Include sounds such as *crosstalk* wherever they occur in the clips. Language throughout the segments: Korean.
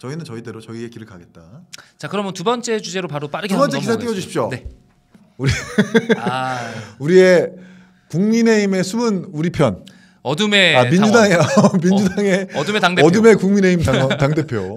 저희는 저희대로 저희의 길을 가겠다. 자 그러면 두 번째 주제로 바로 빠르게 두 번째 기사 띄워주십시오. 네. 우리 *laughs* 아... 우리의 국민의힘의 숨은 우리 편. 어둠의 아 민주당의 민주당의 어, *laughs* 둠의 당대표 어둠의 국민의힘 당, *laughs* 대표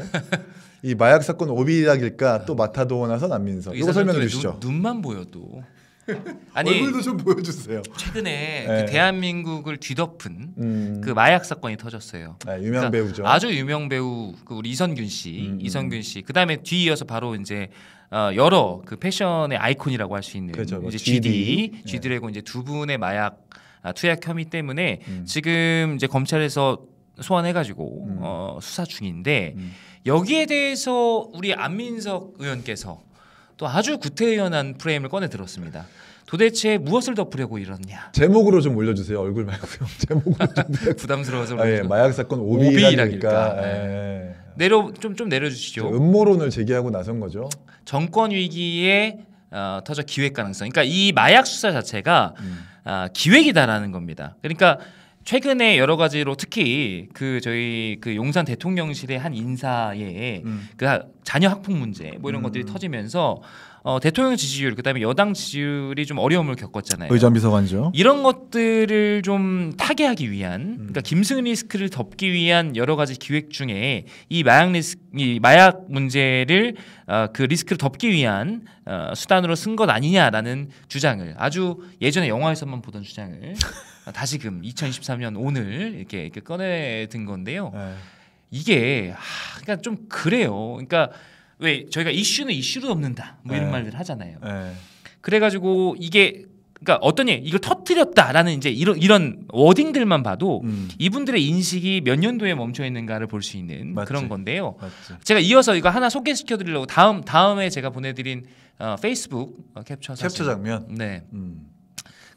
이 마약 사건 오비락일까 또 마타도나서 난민석 이거 설명해 주시죠. 눈, 눈만 보여도 *laughs* 아니 얼굴도 좀 보여주세요. 최근에 네. 그 대한민국을 뒤덮은 음. 그 마약 사건이 터졌어요. 네, 유명 그러니까 배우죠. 아주 유명 배우 그 우리 이선균 씨, 음. 음. 이선균 씨. 그 다음에 뒤이어서 바로 이제 어, 여러 그 패션의 아이콘이라고 할 수 있는 그렇죠. 뭐 이제 GD, GD, 래 d 라고 네. 이제 두 분의 마약 아, 투약 혐의 때문에 음. 지금 이제 검찰에서 소환해가지고 음. 어, 수사 중인데 음. 여기에 대해서 우리 안민석 의원께서 또 아주 구태의연한 프레임을 꺼내 들었습니다. 도대체 무엇을 덮으려고 이러냐? 느 제목으로 좀 올려주세요. 얼굴 말고요. *laughs* 제목으로 좀 *laughs* 부담스러워서 아, 예, 마약 사건 오비라니까 예. 예. 내려 좀좀 좀 내려주시죠. 음모론을 제기하고 나선 거죠. 정권 위기에 어, 터져 기획 가능성. 그러니까 이 마약 수사 자체가 음. 어, 기획이다라는 겁니다. 그러니까 최근에 여러 가지로 특히 그 저희 그 용산 대통령실의 한 인사에 음. 그 자녀 학폭 문제 뭐 이런 음. 것들이 터지면서 어, 대통령 지지율 그다음에 여당 지지율이 좀 어려움을 겪었잖아요. 의전 비서관죠. 이런 것들을 좀 타개하기 위한 음. 그러니까 김승은 리스크를 덮기 위한 여러 가지 기획 중에 이 마약 리스 이 마약 문제를 어, 그 리스크를 덮기 위한 어, 수단으로 쓴 것 아니냐라는 주장을 아주 예전에 영화에서만 보던 주장을 *laughs* 다시금 2023년 오늘 이렇게, 이렇게 꺼내든 건데요. 에이. 네. 이게 하, 그러니까 좀 그래요. 그러니까 왜 저희가 이슈는 이슈로 덮는다 뭐 이런 네. 말들 하잖아요. 네. 그래가지고 이게 그러니까 어떤 얘 이걸 터뜨렸다라는 이제 이런 이런 워딩들만 봐도 음. 이분들의 인식이 몇 년도에 멈춰 있는가를 볼 수 있는 맞지. 그런 건데요. 맞지. 제가 이어서 이거 하나 소개시켜 드리려고 다음 다음에 제가 보내드린 어, 페이스북 어, 캡처 사진. 캡처 장면. 네. 음.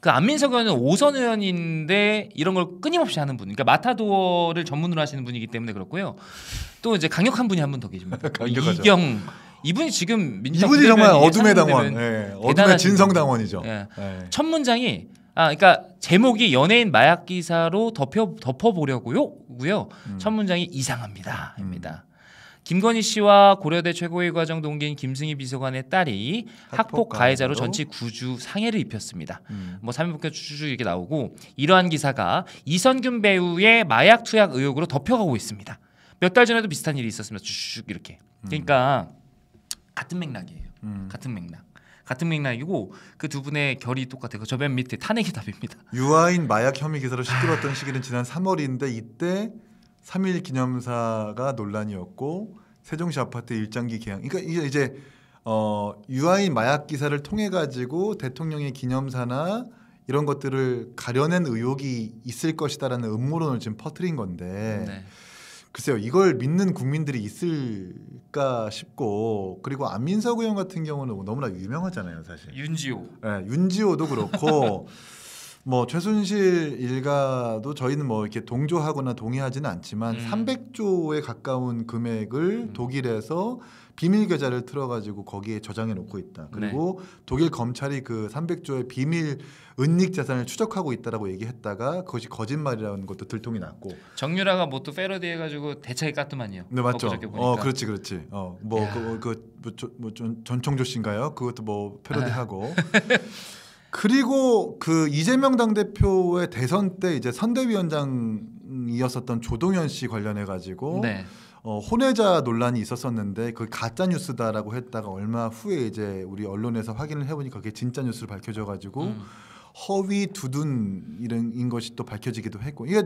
그 안민석 의원은 오선 의원인데 이런 걸 끊임없이 하는 분. 그러니까 마타도어를 전문으로 하시는 분이기 때문에 그렇고요. 또 이제 강력한 분이 한 분 더 계십니다. *laughs* 이경 이분이 지금 민주당 이분이 정말 어둠의 당원, 네. 어둠의 진성 당원이죠. 네. 네. 첫 문장이 아, 그러니까 제목이 연예인 마약 기사로 덮여 덮어보려고요고요. 음. 첫 문장이 이상합니다입니다. 김건희 씨와 고려대 최고위 과정 동기인 김승희 비서관의 딸이 학폭 가해자로 전치 9주 상해를 입혔습니다. 음. 뭐 삼일복귀 추추 이렇게 나오고 이러한 기사가 이선균 배우의 마약 투약 의혹으로 덮여가고 있습니다. 몇 달 전에도 비슷한 일이 있었습니다. 쭉 이렇게. 음. 그러니까 음. 같은 맥락이에요. 음. 같은 맥락. 같은 맥락이고 그 두 분의 결이 똑같아요. 그 저맨 밑에 탄핵이 답입니다. 유아인 마약 혐의 기사로 *laughs* 시끄러웠던 시기는 지난 3월인데 이때 3일 기념사가 논란이었고 세종시 아파트 일장기 개항. 그러니까 이게 이제 어, 유아인 마약 기사를 통해 가지고 대통령의 기념사나 이런 것들을 가려낸 의혹이 있을 것이다라는 음모론을 지금 퍼트린 건데 네. 글쎄요 이걸 믿는 국민들이 있을까 싶고 그리고 안민석 의원 같은 경우는 너무나 유명하잖아요 사실 윤지호 네, 윤지호도 그렇고 *laughs* 뭐 최순실 일가도 저희는 뭐 이렇게 동조하거나 동의하지는 않지만 음. 300조에 가까운 금액을 음. 독일에서 비밀 계좌를 틀어가지고 거기에 저장해 놓고 있다. 네. 그리고 네. 독일 검찰이 그 300조의 비밀 은닉 재산을 추적하고 있다라고 얘기했다가 그것이 거짓말이라는 것도 들통이 났고. 정유라가 뭣도 패러디 해가지고 대차게 까트만요네 맞죠. 어 그렇지 그렇지. 어뭐 그 그 뭐, 그, 그, 뭐, 뭐, 전총조 씨인가요? 그것도 뭐 패러디하고. 아. *laughs* 그리고 그 이재명 당대표의 대선 때 이제 선대위원장이었었던 조동현 씨 관련해 가지고 네. 어, 혼외자 논란이 있었었는데 그 가짜 뉴스다라고 했다가 얼마 후에 이제 우리 언론에서 확인을 해보니까 그게 진짜 뉴스로 밝혀져 가지고 음. 허위 두둔 이런 것이 또 밝혀지기도 했고 이게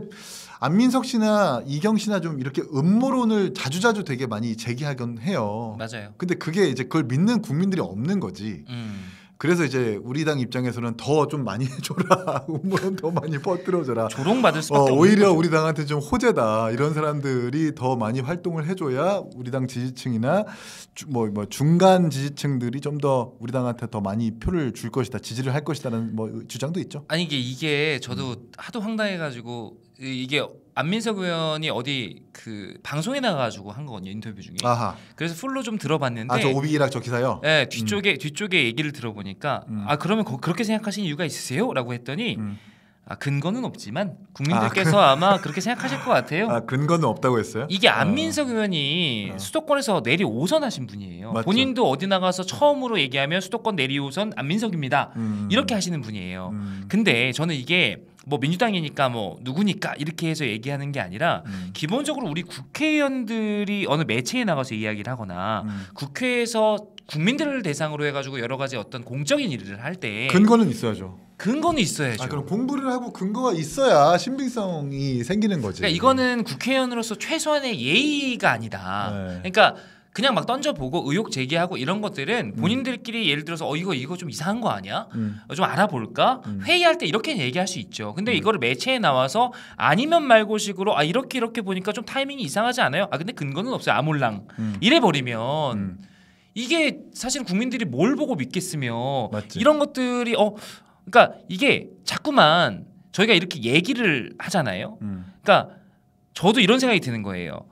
안민석 씨나 이경 씨나 좀 이렇게 음모론을 자주자주 되게 많이 제기하곤 해요. 맞아요. 근데 그게 이제 그걸 믿는 국민들이 없는 거지. 음. 그래서 이제 우리 당 입장에서는 더 좀 많이 해줘라 *laughs* 공무원 더 많이 퍼뜨려줘라 조롱받을 수밖에 어, 오히려 거죠. 우리 당한테 좀 호재다 이런 사람들이 더 많이 활동을 해줘야 우리 당 지지층이나 뭐, 뭐 중간 지지층들이 좀 더 우리 당한테 더 많이 표를 줄 것이다 지지를 할 것이다라는 뭐 주장도 있죠 아니 이게 이게 저도 음. 하도 황당해가지고 이게 안민석 의원이 어디 그 방송에 나가가지고 한 거거든요 인터뷰 중에. 아하. 그래서 풀로 좀 들어봤는데. 아 저 오비기락 저 기사요. 네 뒤쪽에 음. 뒤쪽에 얘기를 들어보니까 음. 아 그러면 거, 그렇게 생각하시는 이유가 있으세요?라고 했더니 음. 아, 근거는 없지만 국민들께서 아, 마 그렇게 생각하실 것 같아요. 아, 근거는 없다고 했어요? 이게 아. 안민석 어. 의원이 아. 수도권에서 내리 5선 하신 분이에요. 맞죠? 본인도 어디 나가서 처음으로 얘기하면 수도권 내리 5선 안민석입니다. 음. 이렇게 하시는 분이에요. 음. 근데 저는 이게 뭐 민주당이니까 뭐 누구니까 이렇게 해서 얘기하는 게 아니라 음. 기본적으로 우리 국회의원들이 어느 매체에 나가서 이야기를 하거나 음. 국회에서 국민들을 대상으로 해가지고 여러 가지 어떤 공적인 일을 할 때 근거는 있어야죠. 근거는 있어야죠. 아, 그럼 공부를 하고 근거가 있어야 신빙성이 생기는 거지. 그러니까 이거는 국회의원으로서 최소한의 예의가 아니다. 네. 그러니까 그냥 막 던져보고 의혹 제기하고 이런 것들은 음. 본인들끼리 예를 들어서 어 이거 이거 좀 이상한 거 아니야? 음. 어, 좀 알아볼까? 음. 회의할 때 이렇게 얘기할 수 있죠. 근데 음. 이거를 매체에 나와서 아니면 말고식으로 아 이렇게 이렇게 보니까 좀 타이밍이 이상하지 않아요? 아 근데 근거는 없어요. 아몰랑 음. 이래 버리면. 음. 이게 사실 국민들이 뭘 보고 믿겠으며 맞지. 이런 것들이 어 그러니까 이게 자꾸만 저희가 이렇게 얘기를 하잖아요. 음. 그러니까 저도 이런 생각이 드는 거예요.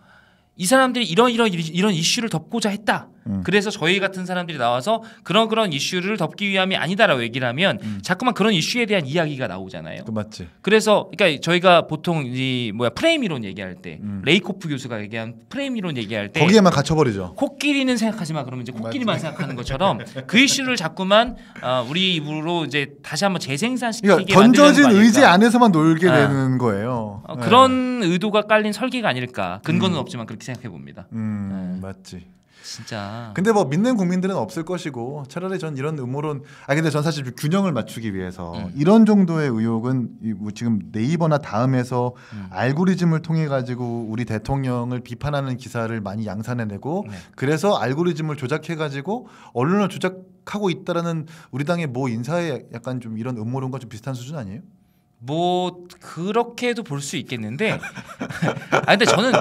이 사람들이 이런 이런 이런 이슈를 덮고자 했다. 음. 그래서 저희 같은 사람들이 나와서 그런 그런 이슈를 덮기 위함이 아니다라고 얘기를 하면 음. 자꾸만 그런 이슈에 대한 이야기가 나오잖아요. 그 맞지. 그래서 그러니까 저희가 보통 이 뭐야 프레임 이론 얘기할 때 음. 레이코프 교수가 얘기한 프레임 이론 얘기할 때 거기에만 갇혀버리죠. 코끼리는 생각하지 마. 그러면 이제 코끼리만 맞지. 생각하는 것처럼 그 이슈를 자꾸만 어, 우리 입으로 이제 다시 한번 재생산시키게 그러니까 던져진 의지 안에서만 놀게 아. 되는 거예요. 어, 그런 네. 의도가 깔린 설계가 아닐까. 근거는 음. 없지만 그렇게 생각해 봅니다. 음, 네. 맞지. 진짜. 근데 뭐 믿는 국민들은 없을 것이고 차라리 전 이런 음모론 아 근데 전 사실 균형을 맞추기 위해서 음. 이런 정도의 의혹은 뭐 지금 네이버나 다음에서 음. 알고리즘을 통해 가지고 우리 대통령을 비판하는 기사를 많이 양산해내고 네. 그래서 알고리즘을 조작해 가지고 언론을 조작 하고 있다라는 우리 당의 모 뭐 인사의 약간 좀 이런 음모론과 좀 비슷한 수준 아니에요? 뭐 그렇게도 볼 수 있겠는데 *laughs* 아 근데 저는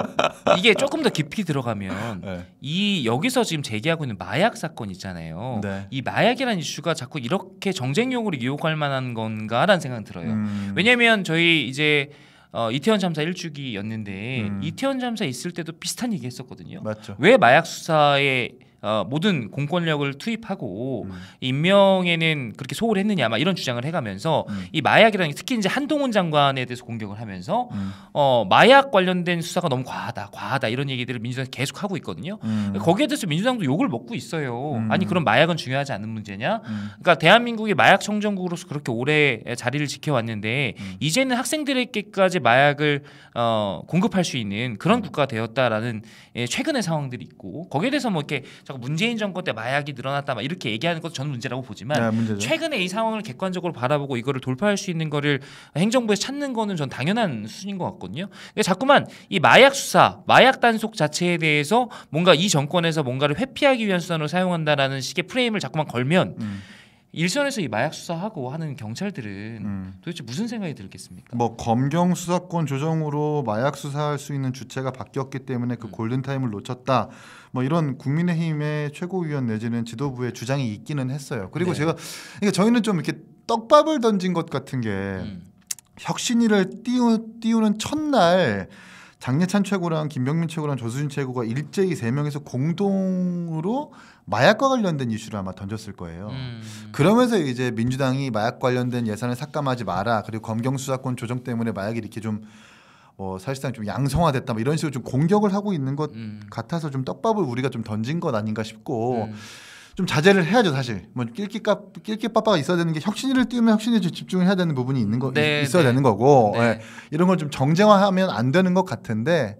이게 조금 더 깊이 들어가면 네. 이 여기서 지금 제기하고 있는 마약 사건 있잖아요 네. 이 마약이라는 이슈가 자꾸 이렇게 정쟁용으로 유혹할 만한 건가라는 생각 들어요 음. 왜냐면 하 저희 이제 어, 이태원 참사 일주기였는데 음. 이태원 참사 있을 때도 비슷한 얘기 했었거든요 맞죠. 왜 마약 수사에 어, 모든 공권력을 투입하고 음. 임명에는 그렇게 소홀했느냐 막 이런 주장을 해가면서 음. 이 마약이라는 특히 이제 한동훈 장관에 대해서 공격을 하면서 음. 어, 마약 관련된 수사가 너무 과하다 과하다 이런 얘기들을 민주당이 계속 하고 있거든요. 음. 거기에 대해서 민주당도 욕을 먹고 있어요. 음. 아니 그럼 마약은 중요하지 않은 문제냐? 음. 그러니까 대한민국이 마약 청정국으로서 그렇게 오래 자리를 지켜왔는데 이제는 학생들에게까지 마약을 어, 공급할 수 있는 그런 국가가 되었다라는 예, 최근의 상황들이 있고 거기에 대해서 뭐 이렇게 자꾸 문재인 정권 때 마약이 늘어났다 막 이렇게 얘기하는 것도 저는 문제라고 보지만 네, 최근에 이 상황을 객관적으로 바라보고 이거를 돌파할 수 있는 거를 행정부에서 찾는 거는 전 당연한 수준인 것 같거든요. 그러니까 자꾸만 이 마약 수사, 마약 단속 자체에 대해서 뭔가 이 정권에서 뭔가를 회피하기 위한 수단으로 사용한다라는 식의 프레임을 자꾸만 걸면 음. 일선에서 이 마약 수사하고 하는 경찰들은 음. 도대체 무슨 생각이 들겠습니까? 뭐 검경 수사권 조정으로 마약 수사할 수 있는 주체가 바뀌었기 때문에 그 음. 골든 타임을 놓쳤다. 뭐 이런 국민의힘의 최고위원 내지는 지도부의 주장이 있기는 했어요. 그리고 네. 제가 그러니까 저희는 좀 이렇게 떡밥을 던진 것 같은 게 음. 혁신이를 띄우, 띄우는 첫날 장례찬 최고랑 김병민 최고랑 조수진 최고가 일제히 세 명에서 공동으로 마약과 관련된 이슈를 아마 던졌을 거예요. 음. 그러면서 이제 민주당이 마약 관련된 예산을 삭감하지 마라. 그리고 검경 수사권 조정 때문에 마약이 이렇게 좀뭐 어, 사실상 좀 양성화됐다 뭐 이런 식으로 좀 공격을 하고 있는 것 음. 같아서 좀 떡밥을 우리가 좀 던진 것 아닌가 싶고 음. 좀 자제를 해야죠 사실 뭐낄끼까 낄끼빠빠가 있어야 되는 게 혁신을 띄우면 혁신에 집중을 해야 되는 부분이 있는 거 네, 있어야 네. 되는 거고 네. 예. 이런 걸 좀 정쟁화하면 안 되는 것 같은데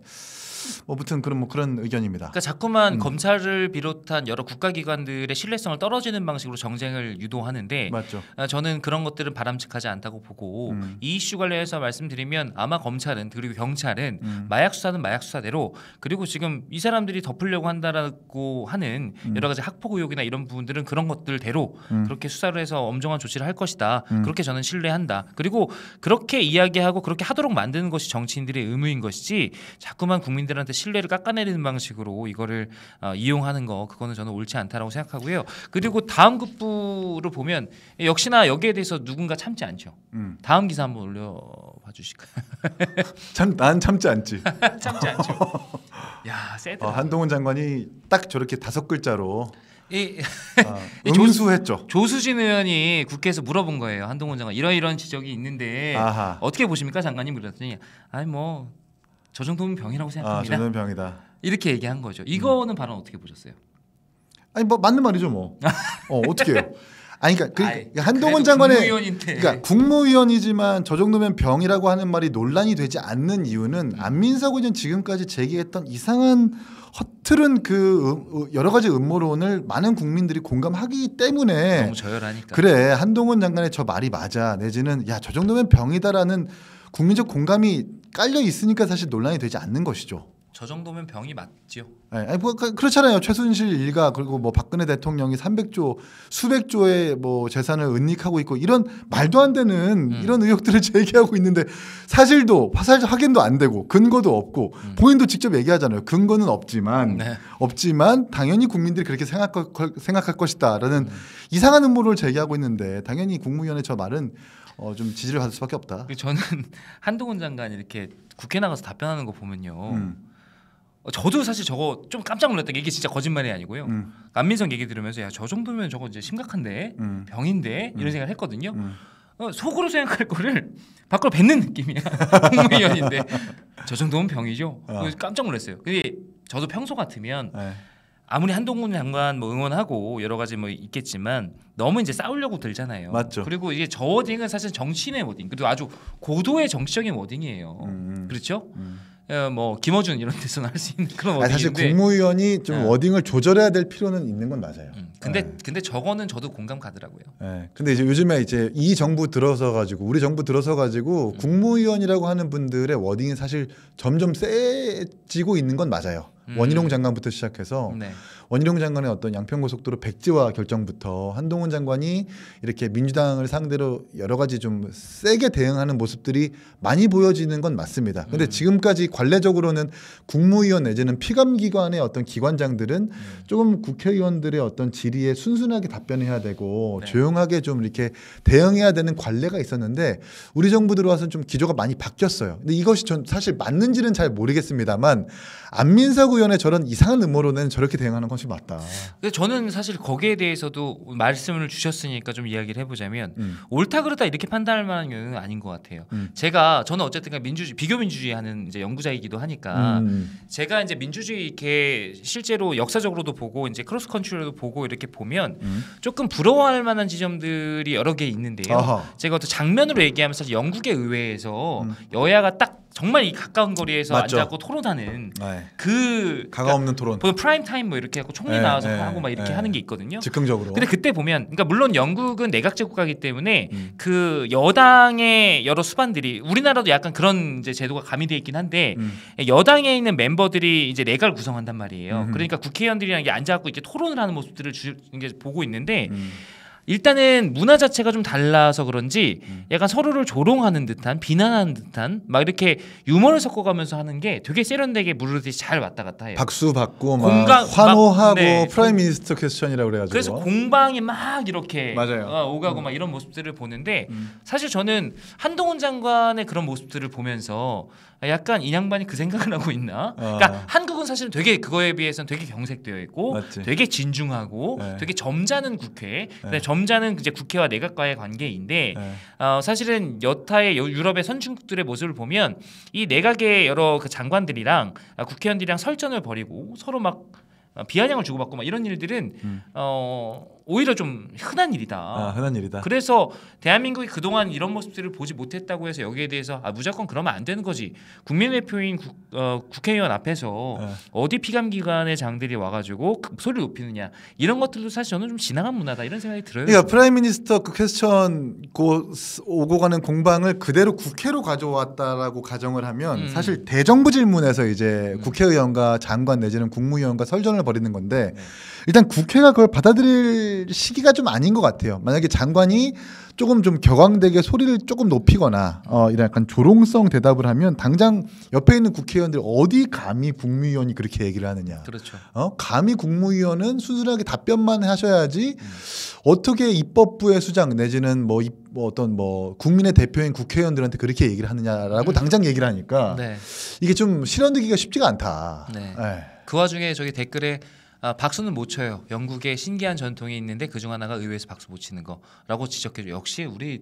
뭐 무튼 그런 뭐 그런 의견입니다. 그러니까 자꾸만 음. 검찰을 비롯한 여러 국가기관들의 신뢰성을 떨어지는 방식으로 정쟁을 유도하는데 맞죠. 아, 저는 그런 것들은 바람직하지 않다고 보고 음. 이 이슈 관련해서 말씀드리면 아마 검찰은 그리고 경찰은 음. 마약 수사는 마약 수사대로 그리고 지금 이 사람들이 덮으려고 한다라고 하는 음. 여러 가지 학폭 의혹이나 이런 부분들은 그런 것들대로 음. 그렇게 수사를 해서 엄정한 조치를 할 것이다. 음. 그렇게 저는 신뢰한다. 그리고 그렇게 이야기하고 그렇게 하도록 만드는 것이 정치인들의 의무인 것이지 자꾸만 국민들 사람들한테 신뢰를 깎아내리는 방식으로 이거를 어, 이용하는 거 그거는 저는 옳지 않다라고 생각하고요. 그리고 다음 급부를 보면 역시나 여기에 대해서 누군가 참지 않죠. 음. 다음 기사 한번 올려봐 주실까요? *laughs* 참, 난 참지 않지. *laughs* 참지 않죠. 야, 세드. 어, 한동훈 장관이 딱 저렇게 다섯 글자로 이, 아, *laughs* 음수했죠. 조수진 의원이 국회에서 물어본 거예요. 한동훈 장관 이런 이런 지적이 있는데 아하. 어떻게 보십니까 장관님 그랬더니 아니 뭐저 정도면 병이라고 아, 생각합니다. 아, 저는 병이다. 이렇게 얘기한 거죠. 이거는 음. 발언 어떻게 보셨어요? 아니 뭐 맞는 말이죠 뭐. *laughs* 어 어떻게 요 아니 그러니까, 그 그러니까 아이, 한동훈 장관의 국무위원인데. 그러니까 국무위원이지만 저 정도면 병이라고 하는 말이 논란이 되지 않는 이유는 음. 안민석 의원 지금까지 제기했던 이상한 허틀은 그 여러 가지 음모론을 많은 국민들이 공감하기 때문에 너무 저열하니까 그래 한동훈 장관의 저 말이 맞아 내지는 야저 정도면 병이다라는 국민적 공감이 깔려 있으니까 사실 논란이 되지 않는 것이죠. 저 정도면 병이 맞지요. 네, 아니 뭐 그, 그렇잖아요. 최순실 일가 그리고 뭐 박근혜 대통령이 300조 수백조의 뭐 재산을 은닉하고 있고 이런 말도 안 되는 음. 이런 의혹들을 *laughs* 제기하고 있는데 사실도 사실 확인도 안 되고 근거도 없고 음. 본인도 직접 얘기하잖아요. 근거는 없지만 네. 없지만 당연히 국민들이 그렇게 생각할, 생각할 것이다라는 음. 이상한 음모를 제기하고 있는데 당연히 국무위원회 저 말은 어, 좀 지지를 받을 수밖에 없다. 저는 *laughs* 한동훈 장관 이렇게 국회 나가서 답변하는 거 보면요. 음. 어, 저도 사실 저거 좀 깜짝 놀랐던 게 이게 진짜 거짓말이 아니고요. 음. 안민성 얘기 들으면서 야 저 정도면 저거 이제 심각한데 음. 병인데 이런 음. 생각을 했거든요. 음. 어, 속으로 생각할 거를 *laughs* 밖으로 뱉는 느낌이야. *laughs* 국무위원인데 저 정도면 병이죠. 어. 깜짝 놀랐어요. 근데 저도 평소 같으면 네. 아무리 한동훈 장관 뭐 응원하고 여러 가지 뭐 있겠지만 너무 이제 싸우려고 들잖아요. 맞죠. 그리고 이게 저워딩은 사실 정치인의 워딩 그리고 아주 고도의 정치적인 워딩이에요. 음. 그렇죠? 음. 예, 뭐 김어준 이런 데서 할수 있는 그런 워딩인 사실 국무위원이 좀 네. 워딩을 조절해야 될 필요는 있는 건 맞아요. 음. 근데 네. 근데 저거는 저도 공감 가더라고요. 네. 근데 이제 요즘에 이제 이 정부 들어서 가지고 우리 정부 들어서 가지고 음. 국무위원이라고 하는 분들의 워딩이 사실 점점 세지고 있는 건 맞아요. 음. 원희룡 장관부터 시작해서 네. 원희룡 장관의 어떤 양평고속도로 백지화 결정부터 한동훈 장관이 이렇게 민주당을 상대로 여러 가지 좀 세게 대응하는 모습들이 많이 보여지는 건 맞습니다. 근데 음. 지금까지 관례적으로는 국무위원 내지는 피감기관의 어떤 기관장들은 음. 조금 국회의원들의 어떤 질의에 순순하게 답변해야 되고 네. 조용하게 좀 이렇게 대응해야 되는 관례가 있었는데 우리 정부 들어와서는 좀 기조가 많이 바뀌었어요. 근데 이것이 전 사실 맞는지는 잘 모르겠습니다만 안민석 의원의 저런 이상한 음모론은 저렇게 대응하는 건 방식 맞다. 근데 저는 사실 거기에 대해서도 말씀을 주셨으니까 좀 이야기를 해보자면 음. 옳다 그르다 이렇게 판단할 만한 영역은 아닌 것 같아요. 음. 제가 저는 어쨌든 민주주의 비교 민주주의 하는 이제 연구자이기도 하니까 음, 음, 음. 제가 이제 민주주의 이렇게 실제로 역사적으로도 보고 이제 크로스컨트롤도 보고 이렇게 보면 음. 조금 부러워할 만한 지점들이 여러 개 있는데요. 아하. 제가 어떤 장면으로 얘기하면 사실 영국의 의회에서 여야가 딱 정말 이 가까운 거리에서 맞죠. 앉아고 갖 토론하는 네. 그 가가 없는 토론. 프라임 타임 뭐 이렇게 하고 총리 네, 나와서 네, 하고 막 이렇게 네. 하는 게 있거든요. 즉흥적으로. 근데 그때 보면 그러니까 물론 영국은 내각제 국가이기 때문에 음. 그 여당의 여러 수반들이 우리나라도 약간 그런 이제 제도가 가미돼 있긴 한데 음. 여당에 있는 멤버들이 이제 내각을 구성한단 말이에요. 음. 그러니까 국회의원들이랑 이게 앉아갖고 이렇게 토론을 하는 모습들을 주, 이제 보고 있는데. 음. 일단은 문화 자체가 좀 달라서 그런지 음. 약간 서로를 조롱하는 듯한 비난하는 듯한 막 이렇게 유머를 섞어가면서 하는 게 되게 세련되게 무르듯이 잘 왔다 갔다 해요. 박수 받고 공감, 막 환호하고 네. 프라임 미니스터 퀘스천이라고 그래가지고 그래서 공방이 막 이렇게 맞아요. 어, 오가고 음. 막 이런 모습들을 보는데 음. 사실 저는 한동훈 장관의 그런 모습들을 보면서 아, 약간 이양반이그 생각을 하고 있나? 어. 그러니까 한국은 사실은 되게 그거에 비해서는 되게 경색되어 있고 맞지. 되게 진중하고 네. 되게 점잖은 국회. 네. 점잖은 이제 국회와 내각과의 관계인데 네. 어, 사실은 여타의 유럽의 선진국들의 모습을 보면 이 내각의 여러 그 장관들이랑 아, 국회의원들이랑 설전을 벌이고 서로 막 어, 비아냥을 주고받고 막 이런 일들은 음. 어 오히려 좀 흔한 일이다. 아, 흔한 일이다. 그래서 대한민국이 그동안 이런 모습들을 보지 못했다고 해서 여기에 대해서 아, 무조건 그러면 안 되는 거지. 국민대표인 국, 어, 국회의원 앞에서 네. 어디 피감기관의 장들이 와가지고 그 소리를 높이느냐 이런 것들도 사실 저는 좀 지나간 문화다 이런 생각이 들어요. 그러니까 프라임 미니스터 그 퀘스천 고, 오고 가는 공방을 그대로 국회로 가져왔다라고 가정을 하면 음. 사실 대정부 질문에서 이제 음. 국회의원과 장관 내지는 국무위원과 설전을 벌이는 건데 네. 일단 국회가 그걸 받아들일 시기가 좀 아닌 것 같아요. 만약에 장관이 조금 좀 격앙되게 소리를 조금 높이거나 어 이런 약간 조롱성 대답을 하면 당장 옆에 있는 국회의원들 어디 감히 국무위원이 그렇게 얘기를 하느냐. 그렇죠. 어 감히 국무위원은 순수하게 답변만 하셔야지 음. 어떻게 입법부의 수장 내지는 뭐, 입, 뭐 어떤 뭐 국민의 대표인 국회의원들한테 그렇게 얘기를 하느냐라고 음. 당장 얘기를 하니까 네. 이게 좀 실현되기가 쉽지가 않다. 네. 네. 그 와중에 저기 댓글에 아, 박수는 못 쳐요. 영국의 신기한 전통이 있는데 그중 하나가 의회에서 박수 못 치는 거라고 지적해줘. 역시 우리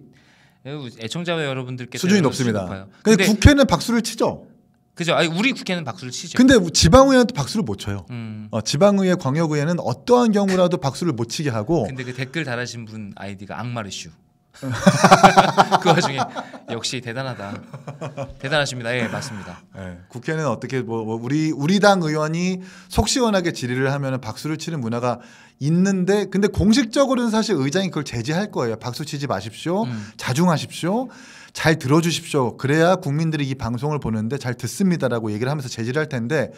애청자 여러분들께 수준이 높습니다. 근데, 근데, 국회는 박수를 치죠. 그죠. 아니, 우리 국회는 박수를 치죠. 근데 지방의회한테 박수를 못 쳐요. 음. 어, 지방의회, 광역의회는 어떠한 경우라도 박수를 못 치게 하고. 근데 그 댓글 달아신 분 아이디가 악마르슈. *laughs* 그 와중에 역시 대단하다. 대단하십니다. 예, 맞습니다. 네, 국회는 어떻게 뭐, 뭐 우리 우리 당 의원이 속 시원하게 질의를 하면은 박수를 치는 문화가 있는데 근데 공식적으로는 사실 의장이 그걸 제지할 거예요. 박수 치지 마십시오. 음. 자중하십시오. 잘 들어주십시오. 그래야 국민들이 이 방송을 보는데 잘 듣습니다라고 얘기를 하면서 제지를 할 텐데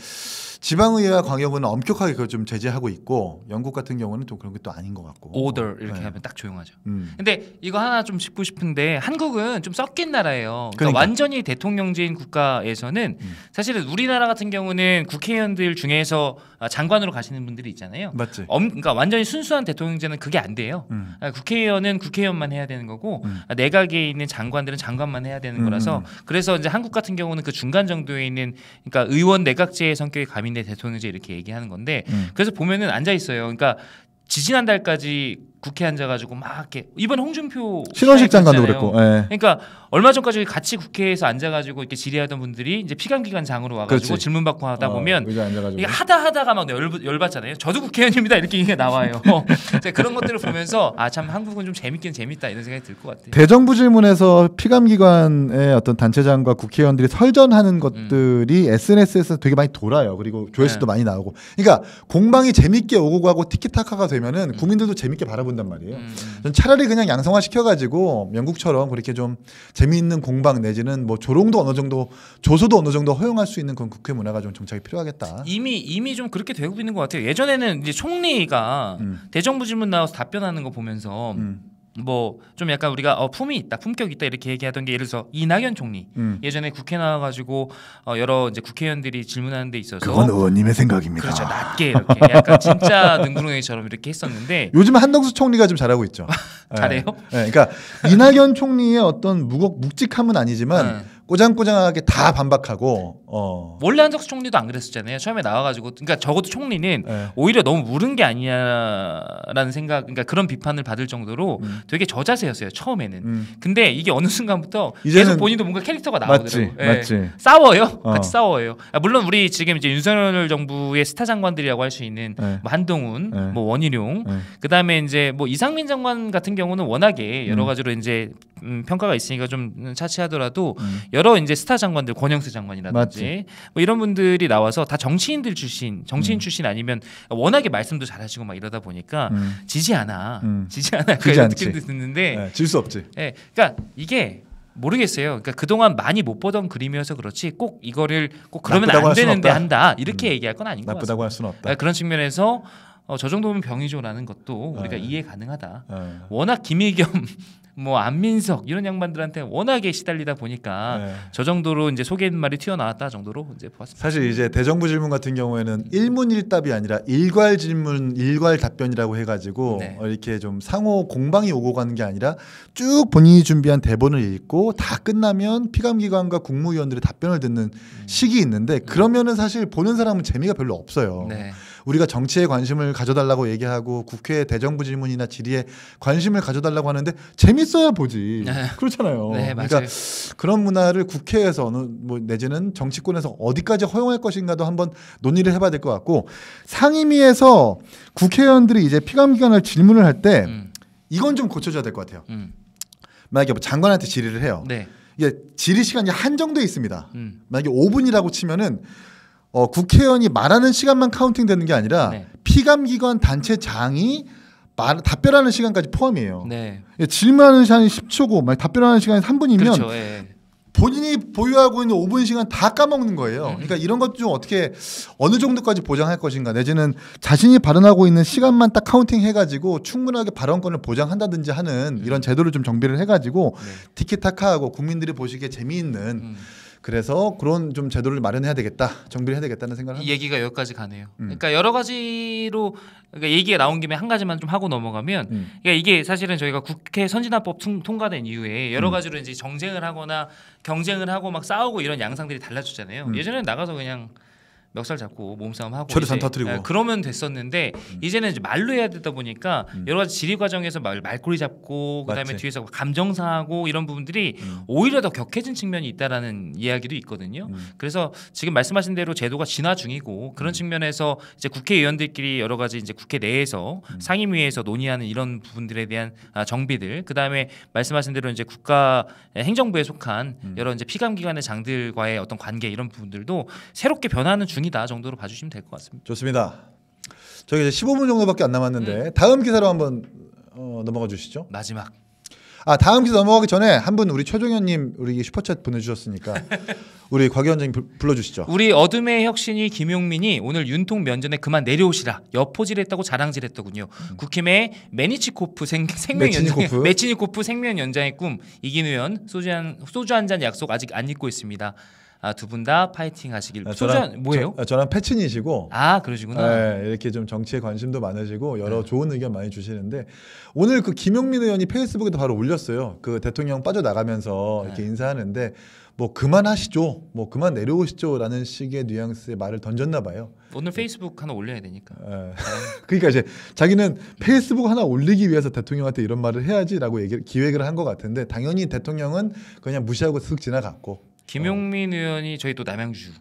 지방의회와 광역은 엄격하게 그걸 좀 제재하고 있고 영국 같은 경우는 좀 그런 게 또 아닌 것 같고 오더 이렇게 네. 하면 딱 조용하죠. 음. 근데 이거 하나 좀 짚고 싶은데 한국은 좀 섞인 나라예요. 그러니까, 그러니까. 완전히 대통령제인 국가에서는 음. 사실은 우리나라 같은 경우는 국회의원들 중에서 장관으로 가시는 분들이 있잖아요. 맞지. 엄, 그러니까 완전히 순수한 대통령제는 그게 안 돼요. 음. 국회의원은 국회의원만 해야 되는 거고 음. 내각에 있는 장관들은 장 장관만 해야 되는 거라서 음, 음. 그래서 이제 한국 같은 경우는 그 중간 정도에 있는 그러니까 의원 내각제의 성격이 가민된 대통령제 이렇게 얘기하는 건데 음. 그래서 보면은 앉아 있어요. 그러니까 지지난달까지 국회 앉아가지고 막 이렇게 이번 홍준표 신원식 장관도 그랬고 예. 그러니까 얼마 전까지 같이 국회에서 앉아가지고 이렇게 질의하던 분들이 이제 피감기관장으로 와가지고 그렇지. 질문 받고 하다 어, 보면 이게 하다 하다가 막 열, 열받잖아요 저도 국회의원입니다 이렇게 얘기가 나와요 *laughs* 그런 것들을 보면서 아 참 한국은 좀 재밌긴 재밌다 이런 생각이 들 것 같아요 대정부 질문에서 피감기관의 어떤 단체장과 국회의원들이 설전하는 음. 것들이 음. SNS에서 되게 많이 돌아요 그리고 조회수도 네. 많이 나오고 그러니까 공방이 재밌게 오고 가고 티키타카가 되면은 국민들도 재밌게 바라보는 본단 말이에요. 전 음, 음. 차라리 그냥 양성화 시켜가지고 영국처럼 그렇게 좀 재미있는 공방 내지는 뭐 조롱도 어느 정도 조소도 어느 정도 허용할 수 있는 그런 국회 문화가 좀 정착이 필요하겠다. 이미 이미 좀 그렇게 되고 있는 것 같아요. 예전에는 이제 총리가 음. 대정부 질문 나와서 답변하는 거 보면서. 뭐좀 약간 우리가 어, 품이 있다, 품격 있다 이렇게 얘기하던 게 예를 들어 서 이낙연 총리 음. 예전에 국회 나와가지고 어, 여러 이제 국회의원들이 질문하는 데 있어서 그건 의원님의 생각입니다. 그렇죠, 낮게 이렇게 약간 진짜 *laughs* 능구렁이처럼 이렇게 했었는데 요즘 한덕수 총리가 좀 잘하고 있죠. *laughs* 잘해요. 네. 네. 그러니까 이낙연 총리의 어떤 무겁 묵직함은 아니지만. 네. 꼬장꼬장하게 다 반박하고 어. 원래 한덕수 총리도 안 그랬었잖아요. 처음에 나와가지고 그러니까 적어도 총리는 네. 오히려 너무 무른 게 아니냐라는 생각, 그러니까 그런 비판을 받을 정도로 음. 되게 저자세였어요 처음에는. 음. 근데 이게 어느 순간부터 계속 본인도 뭔가 캐릭터가 나오더라고요. 맞지, 네. 예. 맞지. 싸워요, 어. 같이 싸워요. 아, 물론 우리 지금 이제 윤석열 정부의 스타 장관들이라고 할 수 있는 네. 뭐 한동훈, 네. 뭐 원희룡, 네. 그다음에 이제 뭐 이상민 장관 같은 경우는 워낙에 여러 음. 가지로 음. 이제 음, 평가가 있으니까 좀 차치하더라도 음. 여러 이제 스타 장관들 권영수 장관이라든지 맞지. 뭐 이런 분들이 나와서 다 정치인들 출신 정치인 음. 출신 아니면 워낙에 말씀도 잘하시고 막 이러다 보니까 음. 지지 않아 음. 지지 않아 그런 느낌도 드는데 네, 질수 없지. 예, 네, 그러니까 이게 모르겠어요. 그러니까 그동안 많이 못 보던 그림이어서 그렇지 꼭 이거를 꼭 그러면 안 되는데 한다 이렇게 음. 얘기할 건 아닌 것 같습니다. 할 수는 없다. 그러니까 그런 측면에서 어, 저 정도면 병이죠라는 것도 우리가 네. 이해 가능하다. 네. 워낙 김일겸 뭐 안민석 이런 양반들한테 워낙에 시달리다 보니까 네. 저 정도로 이제 소개말이 튀어나왔다 정도로 이제 보았습니다. 사실 이제 대정부 질문 같은 경우에는 일문일답이 아니라 일괄 질문 일괄 답변이라고 해가지고 네. 이렇게 좀 상호 공방이 오고 가는 게 아니라 쭉 본인이 준비한 대본을 읽고 다 끝나면 피감기관과 국무위원들의 답변을 듣는 음. 식이 있는데 음. 그러면은 사실 보는 사람은 재미가 별로 없어요. 네. 우리가 정치에 관심을 가져달라고 얘기하고 국회 대정부 질문이나 질의에 관심을 가져달라고 하는데 재밌어야 보지. 네. 그렇잖아요. 네, 그러니까 그런 문화를 국회에서 어느 뭐 내지는 정치권에서 어디까지 허용할 것인가도 한번 논의를 해봐야 될 것 같고 상임위에서 국회의원들이 이제 피감기관을 질문을 할때 음. 이건 좀 고쳐줘야 될 것 같아요. 음. 만약에 뭐 장관한테 질의를 해요. 네. 이게 질의 시간이 한정돼 있습니다. 음. 만약에 5분이라고 치면은 어, 국회의원이 말하는 시간만 카운팅되는 게 아니라 네. 피감기관 단체장이 말, 답변하는 시간까지 포함이에요. 네. 예, 질문하는 시간이 10초고 만 답변하는 시간이 3분이면 그렇죠, 예, 예. 본인이 보유하고 있는 5분 시간 다 까먹는 거예요. 음. 그러니까 이런 것좀 어떻게 어느 정도까지 보장할 것인가 내지는 자신이 발언하고 있는 시간만 딱 카운팅 해가지고 충분하게 발언권을 보장한다든지 하는 음. 이런 제도를 좀 정비를 해가지고 네. 티키타카하고 국민들이 보시기에 재미있는 음. 그래서 그런 좀 제도를 마련해야 되겠다, 정비를 해야 되겠다는 생각을. 이 얘기가 여기까지 가네요. 음. 그러니까 여러 가지로 그러니까 얘기가 나온 김에 한 가지만 좀 하고 넘어가면, 음. 그러니까 이게 사실은 저희가 국회 선진화법 통과된 이후에 여러 음. 가지로 이제 정쟁을 하거나 경쟁을 하고 막 싸우고 이런 양상들이 달라졌잖아요. 음. 예전에 는 나가서 그냥 멱살 잡고 몸싸움 하고 최대산 터뜨리고 예, 그러면 됐었는데 음. 이제는 이제 말로 해야 되다 보니까 음. 여러 가지 지리 과정에서 말 말꼬리 잡고 그다음에 맞지. 뒤에서 감정사하고 이런 부분들이 음. 오히려 더 격해진 측면이 있다라는 이야기도 있거든요. 음. 그래서 지금 말씀하신 대로 제도가 진화 중이고 그런 음. 측면에서 이제 국회의원들끼리 여러 가지 이제 국회 내에서 음. 상임위에서 논의하는 이런 부분들에 대한 아, 정비들 그다음에 말씀하신 대로 이제 국가 예, 행정부에 속한 여러 이제 피감기관의 장들과의 어떤 관계 이런 부분들도 새롭게 변하는 중. 중이다 정도로 봐주시면 될 것 같습니다. 좋습니다. 저희 이제 15분 정도밖에 안 남았는데 음. 다음 기사로 한번 어, 넘어가 주시죠. 마지막. 아 다음 기사 넘어가기 전에 한 분 우리 최종현님 우리 슈퍼챗 보내주셨으니까 *laughs* 우리 곽 위원장님 불러주시죠. 우리 어둠의 혁신이 김용민이 오늘 윤통 면전에 그만 내려오시라 여포질했다고 자랑질했더군요. 음. 국힘의 매니치코프 생, 생명 연장 매치니코프 *laughs* 생명 연장의 꿈 이긴 의원 소주 한 잔 약속 아직 안 잊고 있습니다. 아, 두 분 다 파이팅 하시길. 아, 소전 뭐예요? 저, 아, 랑 패친이시고. 아 그러시구나. 네, 이렇게 좀 정치에 관심도 많으시고 여러 네. 좋은 의견 많이 주시는데 오늘 그 김용민 의원이 페이스북에도 바로 올렸어요. 그 대통령 빠져 나가면서 네. 이렇게 인사하는데 뭐 그만하시죠, 뭐 그만 내려오시죠라는 식의 뉘앙스의 말을 던졌나 봐요. 오늘 페이스북 하나 올려야 되니까. 예. *laughs* 그러니까 이제 자기는 페이스북 하나 올리기 위해서 대통령한테 이런 말을 해야지라고 얘기, 기획을 한 것 같은데 당연히 대통령은 그냥 무시하고 슥 지나갔고 김용민 의원이 저희 또 남양주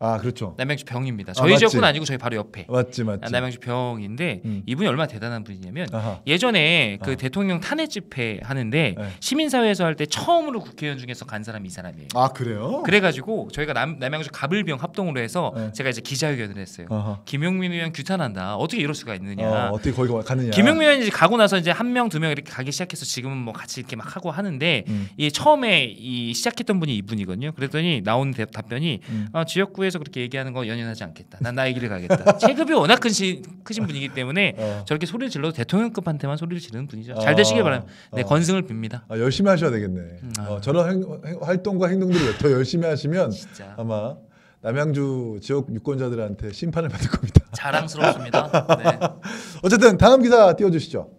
아 그렇죠. 남양주 병입니다. 아, 저희 아, 지역은 아니고 저희 바로 옆에. 맞지 맞지. 아, 남양주 병인데 음. 이분이 얼마나 대단한 분이냐면 아하. 예전에 그아 그 대통령 탄핵 집회 하는데 네. 시민사회에서 할 때 처음으로 국회의원 중에서 간 사람이 이 사람이에요. 아 그래요? 그래가지고 저희가 남, 남양주 가불병 합동으로 해서 네. 제가 이제 기자회견을 했어요. 아하. 김용민 의원 규탄한다. 어떻게 이럴 수가 있느냐. 어, 떻게 거기 가느냐. 김용민 의원이 가고 나서 이제 한 명 두명 명 이렇게 가기 시작해서 지금은 뭐 같이 이렇게 막 하고 하는데 음. 이 처음에 이 시작했던 분이 이분이거든요. 그랬더니 나온 답변이 음. 아, 지역구에 정부에서 그렇게 얘기하는 거 연연하지 않겠다. 난 나의 길을 가겠다. *laughs* 체급이 워낙 큰시, 크신 분이기 때문에 어. 저렇게 소리를 질러도 대통령급한테만 소리를 지르는 분이죠. 잘 아. 되시길 바랍니다. 네, 건승을 어. 빕니다. 아, 열심히 하셔야 되겠네. 음, 아. 저런 행, 행, 활동과 행동들을 더 열심히 하시면 아마 남양주 지역 유권자들한테 심판을 받을 겁니다. 자랑스럽습니다. 네. *laughs* 어쨌든 다음 기사 띄워주시죠.